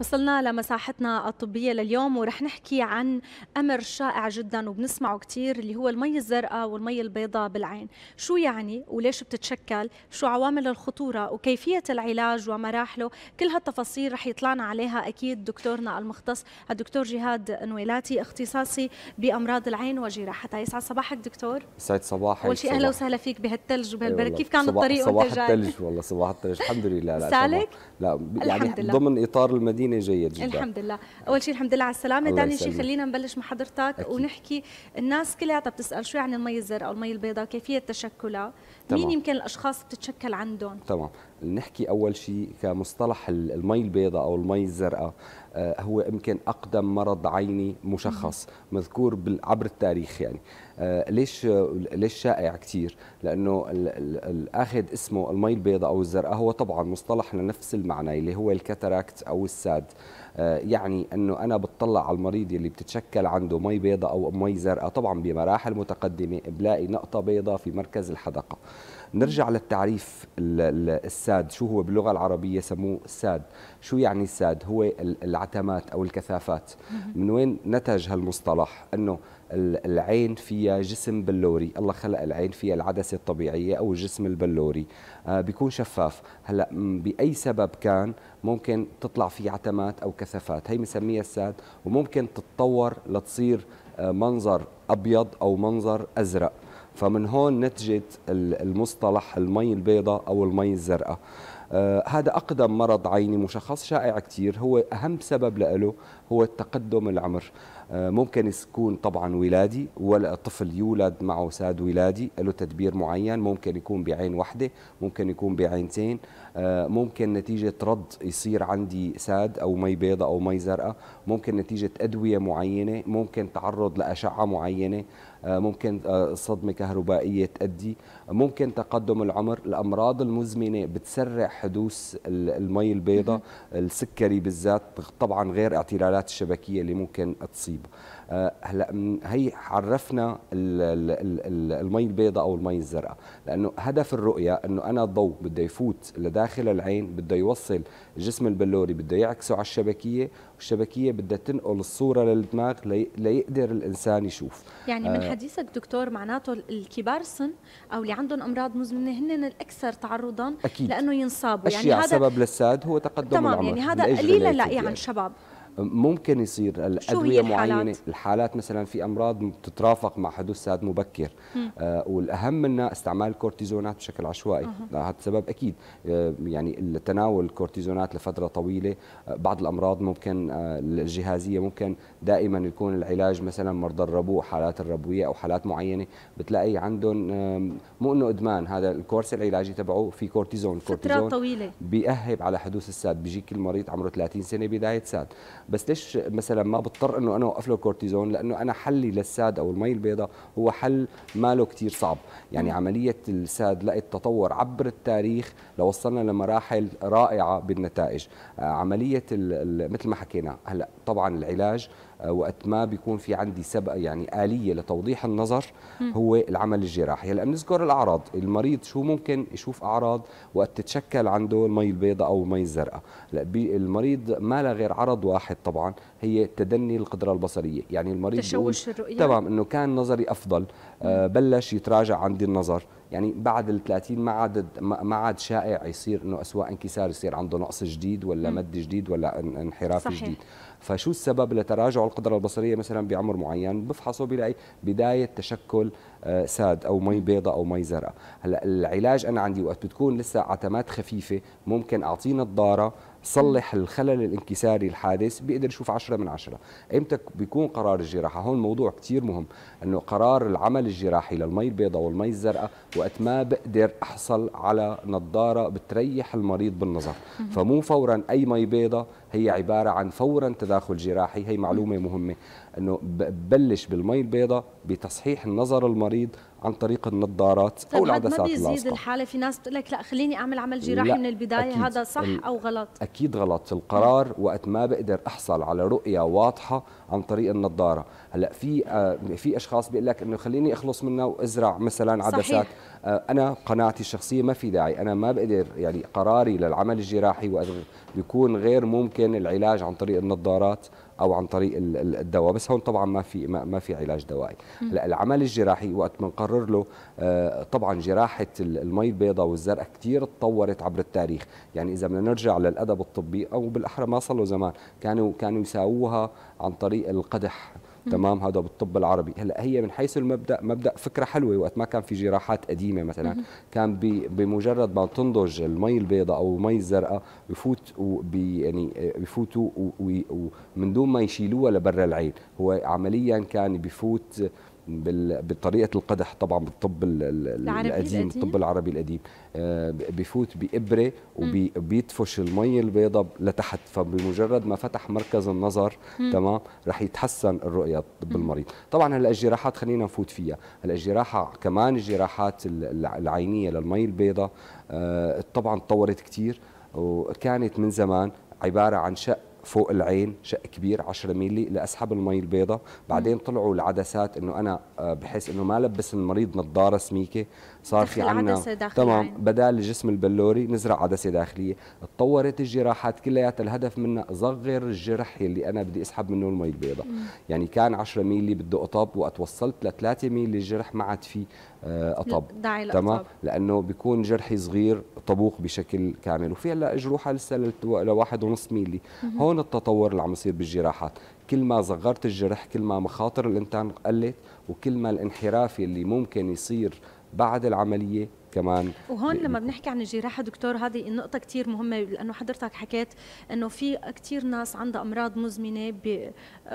وصلنا لمساحتنا الطبية لليوم ورح نحكي عن أمر شائع جدا وبنسمعه كثير اللي هو المي الزرقاء والمي البيضاء بالعين شو يعني وليش بتتشكل شو عوامل الخطورة وكيفية العلاج ومراحله كل هالتفاصيل رح يطلعنا عليها أكيد دكتورنا المختص الدكتور جهاد نويلاتي اختصاصي بأمراض العين وجراحتها يسعد صباحك دكتور يسعد صباحك أول شيء أهلا وسهلا فيك بهالثلج أيوة وبهالبرد كيف كان الطريق وانت صباح الثلج والله صباح الثلج الحمد لله لا سالك؟ لا يعني ضمن إطار المدينة مدينه جيد جدا الحمد لله اول شيء الحمد لله على السلامه ثاني شيء خلينا نبلش مع حضرتك أكيد. ونحكي الناس كلها بتسال شو يعني المي الزرقاء المي البيضاء كيفيه تشكلها مين يمكن الاشخاص بتتشكل عندهم تمام نحكي اول شيء كمصطلح المي البيضاء او المي الزرقاء آه، هو يمكن اقدم مرض عيني مشخص مذكور عبر التاريخ يعني آه، ليش ليش شائع كثير لانه اخذ اسمه المي البيضاء او الزرقاء هو طبعا مصطلح لنفس المعنى اللي هو الكاتاراكت او الساد آه، يعني انه انا بتطلع على المريض اللي بتتشكل عنده مي بيضاء او مي زرقاء طبعا بمراحل متقدمه بلاقي نقطه بيضاء في مركز الحدقه نرجع للتعريف الساد شو هو باللغه العربيه سموه ساد شو يعني الساد هو العتمات او الكثافات من وين نتج هالمصطلح انه العين فيها جسم بلوري الله خلق العين فيها العدسة الطبيعية أو الجسم البلوري آه بيكون شفاف هلأ بأي سبب كان ممكن تطلع فيه عتمات أو كثافات هي بنسميها الساد وممكن تتطور لتصير آه، منظر أبيض أو منظر أزرق فمن هون نتجت المصطلح المي البيضاء أو المي الزرقاء آه هذا أقدم مرض عيني مشخص شائع كثير هو أهم سبب له هو التقدم العمر آه ممكن يكون طبعا ولادي ولا طفل يولد معه ساد ولادي له تدبير معين ممكن يكون بعين واحدة ممكن يكون بعينتين آه ممكن نتيجة رد يصير عندي ساد أو مي بيضة أو مي زرقاء ممكن نتيجة أدوية معينة ممكن تعرض لأشعة معينة آه، ممكن آه، صدمه كهربائيه تؤدي ممكن تقدم العمر الامراض المزمنه بتسرع حدوث المي البيضة السكري بالذات طبعا غير اعتلالات الشبكيه اللي ممكن تصيب آه، هلا هي عرفنا المي البيضاء او المي الزرقاء لانه هدف الرؤيه انه انا الضوء بده يفوت لداخل العين بده يوصل جسم البلوري بده يعكسه على الشبكيه والشبكيه بدها تنقل الصوره للدماغ ليقدر الانسان يشوف يعني من آه، حديثك دكتور معناته الكبار السن او اللي عندهم امراض مزمنه هن الاكثر تعرضا أكيد. لانه ينصابوا يعني هذا سبب للساد هو تقدم تمام العمر يعني هذا قليلا لا عن يعني. يعني. ممكن يصير الادويه معينه الحالات؟ الحالات مثلا في امراض بتترافق مع حدوث ساد مبكر آه والاهم منها استعمال الكورتيزونات بشكل عشوائي آه، هذا السبب اكيد آه يعني تناول الكورتيزونات لفتره طويله آه بعض الامراض ممكن آه الجهازيه ممكن دائما يكون العلاج مثلا مرضى الربو حالات الربويه او حالات معينه بتلاقي عندهم آه مو انه ادمان هذا الكورس العلاجي تبعه في كورتيزون فترة كورتيزون فترة طويلة بيأهب على حدوث الساد بيجيك المريض عمره 30 سنه بدايه ساد بس ليش مثلا ما بضطر انه انا اوقف له كورتيزون لانه انا حلي للساد او المي البيضاء هو حل ماله كثير صعب يعني عمليه الساد لقت تطور عبر التاريخ لوصلنا لمراحل رائعه بالنتائج آه، عمليه مثل ما حكينا هلا طبعا العلاج آه، وقت ما بيكون في عندي سبق يعني آلية لتوضيح النظر هو العمل الجراحي هلا بنذكر الأعراض المريض شو ممكن يشوف أعراض وقت تتشكل عنده المي البيضاء أو المي الزرقاء المريض ما له غير عرض واحد طبعا هي تدني القدرة البصرية يعني المريض تشوش الرؤية تمام أنه كان نظري أفضل آه، بلش يتراجع عندي النظر يعني بعد ال 30 ما عاد ما عاد شائع يصير انه اسواء انكسار يصير عنده نقص جديد ولا مد جديد ولا انحراف صحيح. جديد فشو السبب لتراجع القدره البصريه مثلا بعمر معين بفحصه بلاقي بدايه تشكل آه، ساد او مي بيضاء او مي زرقاء هلا العلاج انا عندي وقت بتكون لسه عتمات خفيفه ممكن اعطيه نظاره صلح الخلل الانكساري الحادث بيقدر يشوف 10 من 10 امتى بيكون قرار الجراحه هون موضوع كثير مهم انه قرار العمل الجراحي للمي البيضاء والمي الزرقاء وقت ما بقدر احصل على نظاره بتريح المريض بالنظر فمو فورا اي مي بيضاء هي عبارة عن فورا تداخل جراحي هي معلومة مهمة أنه ببلش بالمي البيضاء بتصحيح النظر المريض عن طريق النظارات او طيب، العدسات اللاصقه ما بيزيد الحاله في ناس بتقول لك لا خليني اعمل عمل جراحي من البدايه أكيد هذا صح او غلط اكيد غلط القرار وقت ما بقدر احصل على رؤيه واضحه عن طريق النظاره هلا في آه في اشخاص بيقول لك انه خليني اخلص منها وازرع مثلا عدسات صحيح. آه انا قناعتي الشخصيه ما في داعي انا ما بقدر يعني قراري للعمل الجراحي وقت بيكون غير ممكن ممكن العلاج عن طريق النظارات او عن طريق الدواء بس هون طبعا ما في ما في علاج دوائي هلا العمل الجراحي وقت بنقرر له آه، طبعا جراحه المي البيضاء والزرقاء كثير تطورت عبر التاريخ يعني اذا بدنا نرجع للادب الطبي او بالاحرى ما صار له زمان كانوا كانوا يساووها عن طريق القدح تمام هذا بالطب العربي هلا هي من حيث المبدا مبدا فكره حلوه وقت ما كان في جراحات قديمه مثلا كان بمجرد ما تنضج المي البيضاء او المي الزرقاء بفوت وبي يعني بفوتوا ومن دون ما يشيلوها لبرا العين هو عمليا كان بفوت بطريقه القدح طبعا بالطب القديم الطب العربي القديم آه، بفوت بابره وبيدفش المي البيضاء لتحت فبمجرد ما فتح مركز النظر مم. تمام رح يتحسن الرؤيه بالمريض طبعا هلا الجراحات خلينا نفوت فيها هلا الجراحه كمان الجراحات العينيه للمي البيضاء آه، طبعا تطورت كثير وكانت من زمان عباره عن شق فوق العين شق كبير 10 ميلي لاسحب المي البيضاء بعدين طلعوا العدسات انه انا آه، بحيث انه ما لبس المريض نظاره سميكه صار في عنا تمام بدال الجسم البلوري نزرع عدسه داخليه تطورت الجراحات كلياتها الهدف منها صغر الجرح اللي انا بدي اسحب منه المي البيضاء يعني كان 10 ميلي بده قطب وقت وصلت ل 3 ميلي الجرح ما عاد في آه، اطب تمام لانه بيكون جرحي صغير طبوق بشكل كامل وفي هلا جروحها لسه لواحد ونص ميلي هون التطور اللي عم يصير بالجراحات كل ما صغرت الجرح كل ما مخاطر الانتان قلت وكل ما الانحراف اللي ممكن يصير بعد العمليه كمان وهون لما بنحكي عن الجراحه دكتور هذه النقطه كثير مهمه لانه حضرتك حكيت انه في كثير ناس عندها امراض مزمنه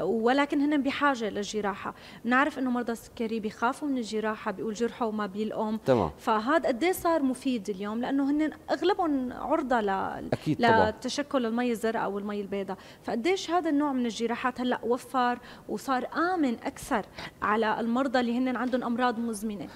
ولكن هن بحاجه للجراحه بنعرف انه مرضى السكري بيخافوا من الجراحه بيقول جرحه وما بيلقم تمام فهذا قدي إيه صار مفيد اليوم لانه هن اغلبهم عرضه ل... أكيد لتشكل المي الزرقاء والمي البيضاء فقديش هذا النوع من الجراحات هلا وفر وصار امن اكثر على المرضى اللي هن عندهم امراض مزمنه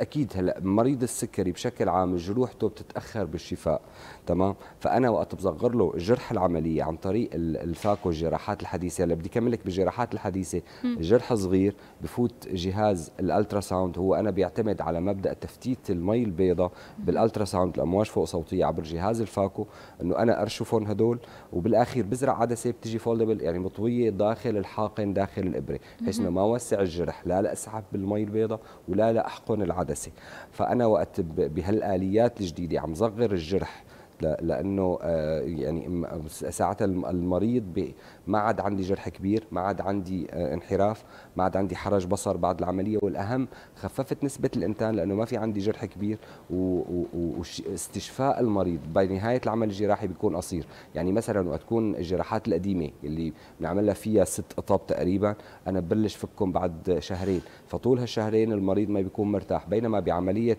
اكيد هلا مريض السكري بشكل عام جروحته بتتاخر بالشفاء تمام فانا وقت بصغر له جرح العمليه عن طريق الفاكو الجراحات الحديثه هلا بدي كملك بالجراحات الحديثه جرح صغير بفوت جهاز الالترا ساوند هو انا بيعتمد على مبدا تفتيت المي البيضاء بالالترا ساوند الامواج فوق صوتيه عبر جهاز الفاكو انه انا ارشفهم هدول وبالاخير بزرع عدسه بتجي فولدبل يعني مطويه داخل الحاقن داخل الابره بحيث انه ما وسع الجرح لا لاسحب بالمي البيضاء ولا لاحقن العدسه الحدثة فأنا وقت بهالآليات الجديدة عم صغر الجرح لانه آه، يعني ساعتها المريض ما عاد عندي جرح كبير ما عاد عندي آه، انحراف ما عاد عندي حرج بصر بعد العمليه والاهم خففت نسبه الانتان لانه ما في عندي جرح كبير واستشفاء المريض بنهايه العمل الجراحي بيكون قصير يعني مثلا وقت تكون الجراحات القديمه اللي بنعملها فيها ست اطاب تقريبا انا ببلش فكهم بعد شهرين فطول هالشهرين المريض ما بيكون مرتاح بينما بعمليه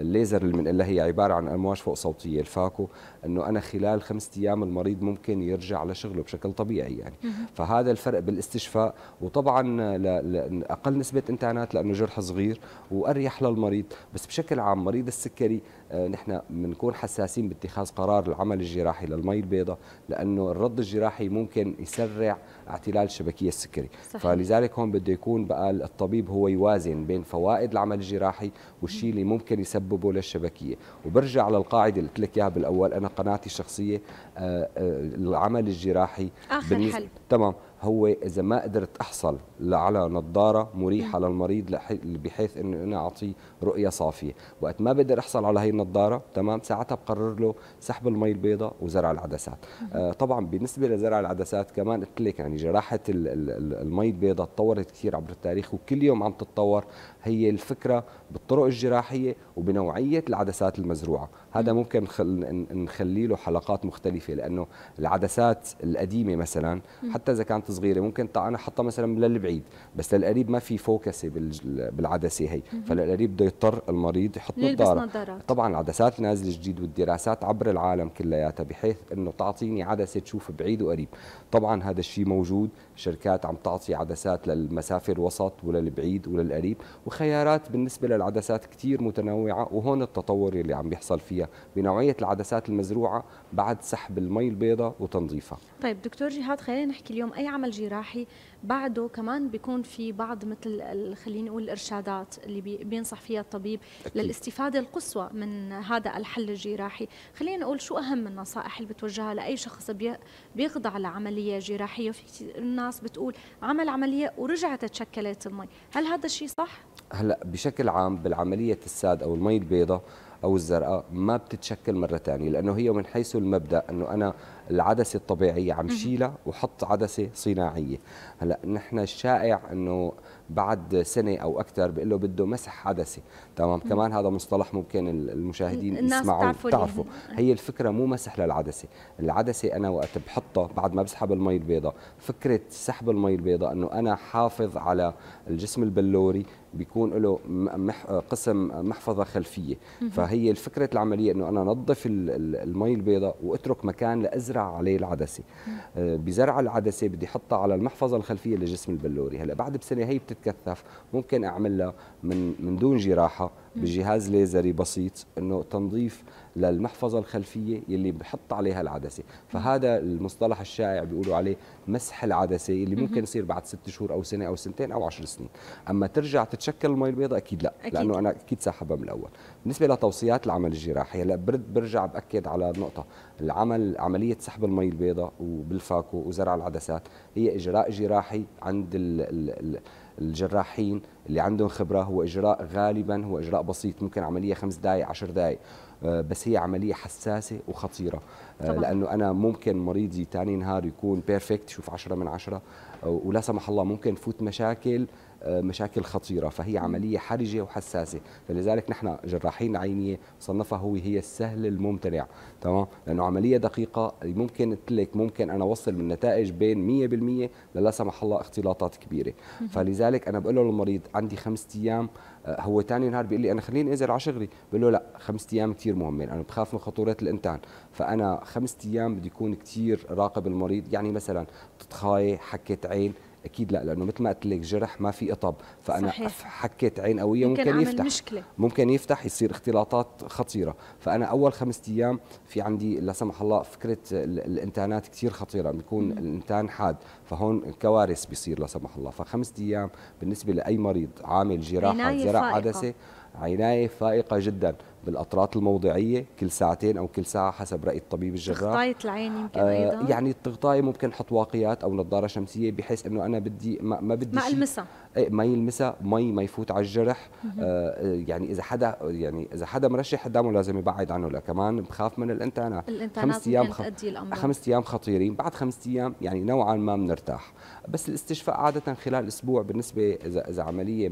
الليزر اللي هي عباره عن امواج فوق صوتيه فاكو انه انا خلال خمسة ايام المريض ممكن يرجع لشغله بشكل طبيعي يعني فهذا الفرق بالاستشفاء وطبعا اقل نسبه انتانات لانه جرح صغير واريح للمريض بس بشكل عام مريض السكري آه، نحن بنكون حساسين باتخاذ قرار العمل الجراحي للمي البيضاء لانه الرد الجراحي ممكن يسرع اعتلال الشبكيه السكري صحيح. فلذلك هون بده يكون بقى الطبيب هو يوازن بين فوائد العمل الجراحي والشيء اللي ممكن يسببه للشبكيه وبرجع للقاعده اللي قلت لك اياها بالاول انا قناعتي الشخصيه آه، آه، العمل الجراحي اخر بالنسبة... حل تمام هو اذا ما قدرت احصل على نظاره مريحه للمريض بحيث انه انا اعطيه رؤيه صافيه وقت ما بقدر احصل على هي النظاره تمام ساعتها بقرر له سحب المي البيضاء وزرع العدسات آه طبعا بالنسبه لزرع العدسات كمان قلت لك يعني جراحه المي البيضاء تطورت كثير عبر التاريخ وكل يوم عم تتطور هي الفكرة بالطرق الجراحية وبنوعية العدسات المزروعة هذا ممكن نخلي له حلقات مختلفة لأنه العدسات القديمة مثلا حتى إذا كانت صغيرة ممكن أنا حطها مثلا للبعيد بس للقريب ما في فوكس بالعدسة هي فللقريب بده يضطر المريض يحط نظارة طبعا العدسات نازلة جديد والدراسات عبر العالم كلياتها بحيث أنه تعطيني عدسة تشوف بعيد وقريب طبعا هذا الشيء موجود شركات عم تعطي عدسات للمسافة الوسط وللبعيد وللقريب وخيارات بالنسبة للعدسات كتير متنوعة وهون التطور اللي عم بيحصل فيها بنوعية العدسات المزروعة بعد سحب المي البيضاء وتنظيفها طيب دكتور جهاد خلينا نحكي اليوم أي عمل جراحي بعده كمان بيكون في بعض مثل خليني اقول الارشادات اللي بينصح فيها الطبيب أكيد. للاستفاده القصوى من هذا الحل الجراحي خلينا نقول شو اهم النصائح اللي بتوجهها لاي شخص بيخضع لعمليه جراحيه في الناس بتقول عمل عمليه ورجعت تشكلت المي هل هذا الشيء صح هلا بشكل عام بالعمليه الساد او المي البيضاء او الزرقاء ما بتتشكل مره ثانيه لانه هي من حيث المبدا انه انا العدسه الطبيعيه عم شيلها وحط عدسه صناعيه هلا نحن الشائع انه بعد سنه او اكثر بقول له بده مسح عدسه تمام كمان هذا مصطلح ممكن المشاهدين يسمعوا تعرفوا هي الفكره مو مسح للعدسه العدسه انا وقت بحطها بعد ما بسحب المي البيضاء فكره سحب المي البيضاء انه انا حافظ على الجسم البلوري بيكون له مح قسم محفظه خلفيه فهي الفكره العمليه انه انا نظف المي البيضاء واترك مكان لازرع بزرع عليه العدسه آه، بزرع العدسه بدي احطها على المحفظه الخلفيه لجسم البلوري هلا بعد بسنه هي بتتكثف ممكن اعملها من من دون جراحه بجهاز ليزري بسيط انه تنظيف للمحفظه الخلفيه يلي بحط عليها العدسه فهذا المصطلح الشائع بيقولوا عليه مسح العدسه اللي ممكن يصير بعد ست شهور او سنه او سنتين او عشر سنين اما ترجع تتشكل المي البيضاء اكيد لا أكيد. لانه انا اكيد ساحبها من الاول بالنسبه لتوصيات العمل الجراحي هلا برجع باكد على النقطه العمل عمليه سحب المي البيضاء وبالفاكو وزرع العدسات هي اجراء جراحي عند ال الجراحين اللي عندهم خبره هو اجراء غالبا هو اجراء بسيط ممكن عمليه خمس دقائق عشر دقائق آه، بس هي عمليه حساسه وخطيره آه، طبعا. لانه انا ممكن مريضي تاني نهار يكون بيرفكت شوف 10 من 10 ولا سمح الله ممكن تفوت مشاكل مشاكل خطيرة فهي عملية حرجة وحساسة فلذلك نحن جراحين عينية صنفها هو هي السهل الممتنع تمام لأنه عملية دقيقة ممكن تلك ممكن أنا أوصل من نتائج بين 100% للا سمح الله اختلاطات كبيرة فلذلك أنا بقول له للمريض عندي خمسة أيام آه، هو ثاني نهار بيقول لي انا خليني انزل على شغلي بقول له لا خمسة ايام كثير مهمين انا بخاف من خطوره الانتان فانا خمسة ايام بدي يكون كثير راقب المريض يعني مثلا تتخاي حكه عين اكيد لا لانه مثل ما قلت لك جرح ما في قطب فانا صحيح. حكيت عين قويه ممكن, ممكن يفتح مشكلة. ممكن يفتح يصير اختلاطات خطيره فانا اول خمسة ايام في عندي لا سمح الله فكره الانتانات كثير خطيره بيكون الانتان حاد فهون كوارث بيصير لا سمح الله فخمسة ايام بالنسبه لاي مريض عامل جراحه زراعه عدسه عنايه فائقه جدا بالأطرات الموضعيه كل ساعتين او كل ساعه حسب راي الطبيب الجراح تغطاية العين يمكن آه، ايضا يعني التغطاية ممكن نحط واقيات او نظاره شمسيه بحيث انه انا بدي ما, ما بدي ما المسها إيه، ما يلمسها مي ما يفوت على الجرح آه،, آه يعني اذا حدا يعني اذا حدا مرشح قدامه لازم يبعد عنه لا كمان بخاف من الانتانات الانتانات خمس ايام خ... خمس ايام خطيرين بعد خمس ايام يعني نوعا ما بنرتاح بس الاستشفاء عاده خلال اسبوع بالنسبه اذا اذا عمليه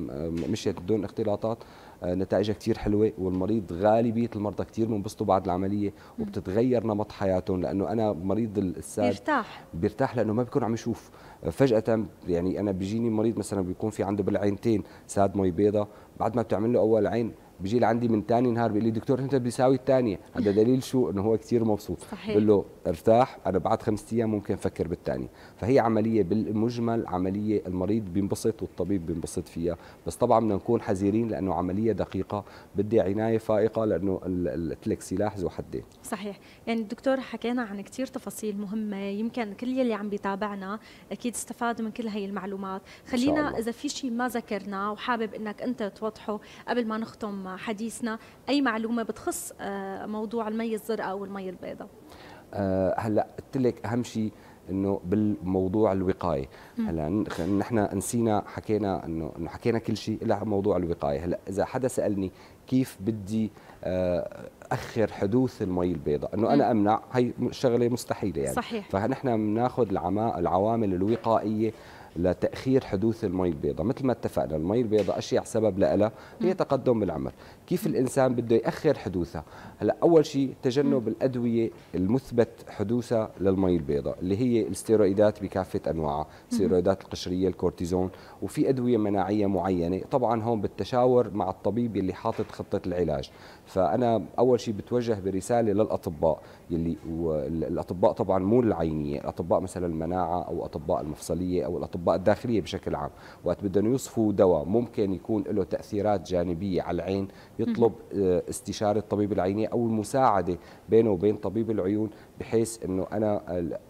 مشيت بدون اختلاطات آه، نتائجها كثير حلوه والمريض غالبيه المرضى كثير منبسطوا بعد العمليه وبتتغير نمط حياتهم لانه انا مريض الساد بيرتاح بيرتاح لانه ما بيكون عم يشوف فجاه يعني انا بيجيني مريض مثلا بيكون في عنده بالعينتين ساد مي بيضاء بعد ما بتعمل له اول عين بيجي لعندي من ثاني نهار بيقول لي دكتور انت بيساوي الثانيه هذا دليل شو انه هو كثير مبسوط صحيح. بقول له ارتاح انا بعد خمسة ايام ممكن افكر بالثانيه فهي عمليه بالمجمل عمليه المريض بينبسط والطبيب بينبسط فيها بس طبعا بدنا نكون حذرين لانه عمليه دقيقه بدي عنايه فائقه لانه قلت لك سلاح ذو حدين صحيح يعني الدكتور حكينا عن كثير تفاصيل مهمه يمكن كل يلي عم بيتابعنا اكيد استفاد من كل هي المعلومات خلينا اذا في شيء ما ذكرناه وحابب انك انت توضحه قبل ما نختم حديثنا أي معلومة بتخص آه، موضوع المي الزرقاء أو المي البيضاء آه، هلا قلت لك اهم شيء انه بالموضوع الوقايه هلا نحن نسينا حكينا انه انه حكينا كل شيء الا موضوع الوقايه هلا اذا حدا سالني كيف بدي آه، اخر حدوث المي البيضاء انه انا امنع هي شغله مستحيله يعني صحيح. فنحن بناخذ العوامل الوقائيه لتاخير حدوث المي البيضاء مثل ما اتفقنا المي البيضاء اشيع سبب لها هي تقدم بالعمر كيف الانسان بده ياخر حدوثها هلا اول شيء تجنب الادويه المثبت حدوثها للمي البيضاء اللي هي الستيرويدات بكافه انواعها الستيرويدات القشريه الكورتيزون وفي ادويه مناعيه معينه طبعا هون بالتشاور مع الطبيب اللي حاطط خطه العلاج فانا اول شيء بتوجه برساله للاطباء يلي الاطباء طبعا مو العينيه الاطباء مثلا المناعه او اطباء المفصليه او الاطباء الاطباء الداخليه بشكل عام وقت بدهم يوصفوا دواء ممكن يكون له تاثيرات جانبيه على العين يطلب آه، استشاره طبيب العينيه او المساعده بينه وبين طبيب العيون بحيث انه انا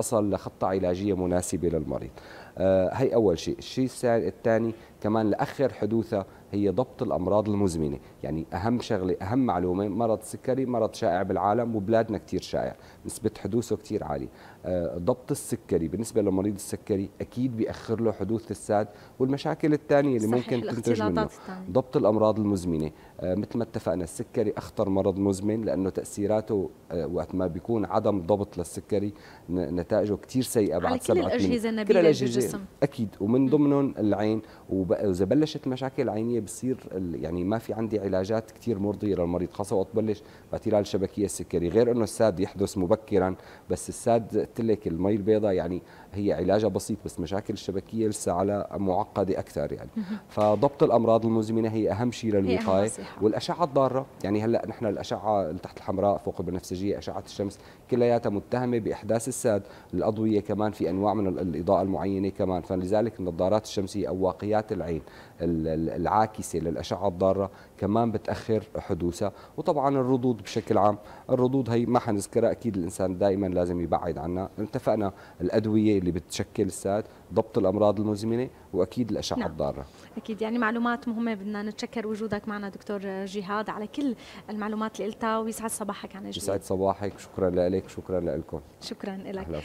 اصل لخطه علاجيه مناسبه للمريض آه، هي اول شيء الشيء الثاني كمان لاخر حدوثها هي ضبط الامراض المزمنه يعني اهم شغله اهم معلومه مرض السكري مرض شائع بالعالم وبلادنا كثير شائع نسبه حدوثه كثير عاليه آه، ضبط السكري بالنسبه لمريض السكري اكيد بياخر له حدوث الساد والمشاكل الثانيه اللي ممكن تنتج منه التانية. ضبط الامراض المزمنه آه، مثل ما اتفقنا السكري اخطر مرض مزمن لانه تاثيراته آه، وقت ما بيكون عدم ضبط للسكري نتائجه كثير سيئه بعد سبعة كل الاجهزه النبيله بالجسم اكيد ومن ضمنهم العين واذا بلشت المشاكل العينيه بصير يعني ما في عندي علاجات كثير مرضيه للمريض خاصه وقت بلش باعتلال الشبكيه السكري غير انه الساد يحدث مبكرا بس الساد قلت لك المي البيضاء يعني هي علاجها بسيط بس مشاكل الشبكيه لسه على معقده اكثر يعني فضبط الامراض المزمنه هي اهم شيء للوقايه صحيح. والاشعه الضاره يعني هلا نحن الاشعه اللي تحت الحمراء فوق البنفسجيه اشعه الشمس كلياتها متهمه باحداث الساد الاضويه كمان في انواع من الاضاءه المعينه كمان فلذلك النظارات الشمسيه او واقيات العين العاكسه للاشعه الضاره كمان بتاخر حدوثها وطبعا الردود بشكل عام الردود هي ما حنذكرها اكيد الانسان دائما لازم يبعد عنها اتفقنا الادويه اللي بتشكل الساد ضبط الامراض المزمنه واكيد الاشعه نعم. الضاره اكيد يعني معلومات مهمه بدنا نتشكر وجودك معنا دكتور جهاد على كل المعلومات اللي قلتها ويسعد صباحك عن جديد يسعد صباحك شكرا لك شكرا لكم شكرا لك